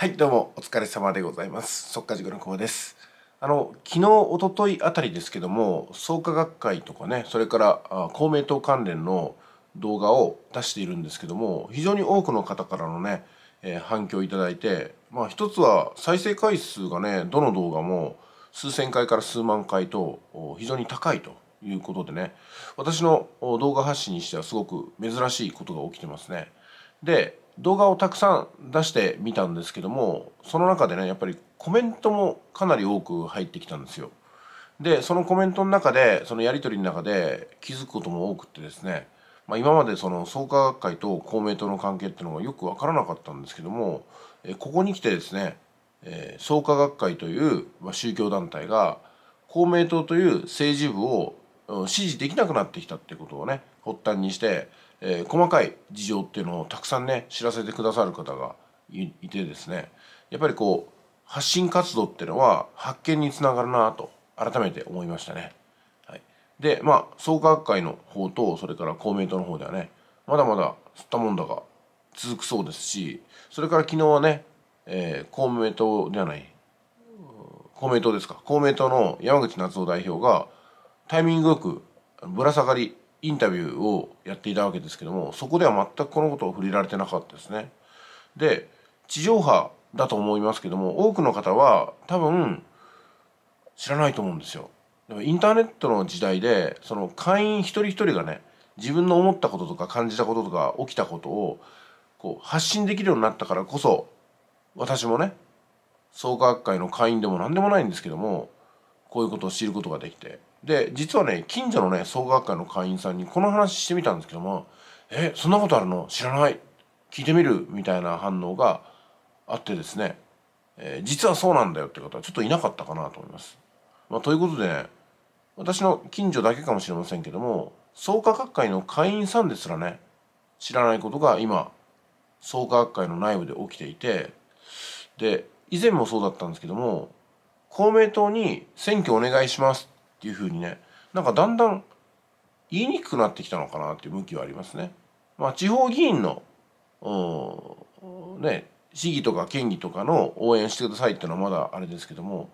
はい、どうもお疲れ様でございます。速化塾の久保です。あの、昨日、おとといあたりですけども、創価学会とかね、それから公明党関連の動画を出しているんですけども、非常に多くの方からのね、えー、反響いただいて、まあ一つは再生回数がね、どの動画も数千回から数万回と非常に高いということでね、私の動画発信にしてはすごく珍しいことが起きてますね。で動画をたくさん出してみたんですけどもその中でねやっぱりコメントもかなり多く入ってきたんですよ。でそのコメントの中でそのやり取りの中で気づくことも多くてですね、まあ、今までその創価学会と公明党の関係っていうのがよく分からなかったんですけどもここに来てですね、えー、創価学会という、ま宗教団体が公明党という政治部を支持できなくなってきたってことをね発端にして、えー、細かい事情っていうのをたくさんね知らせてくださる方がいてですねやっぱりこう発信活動っていうのは発見につながるなと改めて思いましたね。はい、でまあ創価学会の方とそれから公明党の方ではねまだまだ吸ったもんだが続くそうですしそれから昨日はね、えー、公明党ではない公明党ですか公明党の山口夏夫代表がタイミングよくぶら下がりインタビューをやっていたわけですけどもそこでは全くこのことを触れられてなかったですね。で地上波だと思いますけども多くの方は多分知らないと思うんですよ。でもインターネットの時代でその会員一人一人がね自分の思ったこととか感じたこととか起きたことをこう発信できるようになったからこそ私もね創価学会の会員でも何でもないんですけどもこういうことを知ることができてで実はね近所のね創学会の会員さんにこの話してみたんですけども「えそんなことあるの知らない聞いてみる」みたいな反応があってですね、えー、実はそうなんだよって方はちょっといなかったかなと思います。まあ、ということで、ね、私の近所だけかもしれませんけども創価学会の会員さんですらね知らないことが今創価学会の内部で起きていてで以前もそうだったんですけども公明党に選挙お願いしますっていうふうにねなんかだんだん言いにくくなってきたのかなっていう向きはありますね。まあ、地方議員のね市議とか県議とかの応援してくださいっていうのはまだあれですけども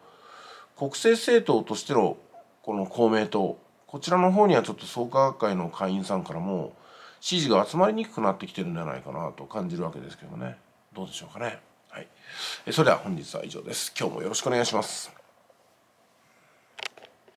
国政政党としてのこの公明党こちらの方にはちょっと創価学会の会員さんからも支持が集まりにくくなってきてるんじゃないかなと感じるわけですけどもねどうでしょうかね。はい、それでは本日は以上です。今日もよろしくお願いします。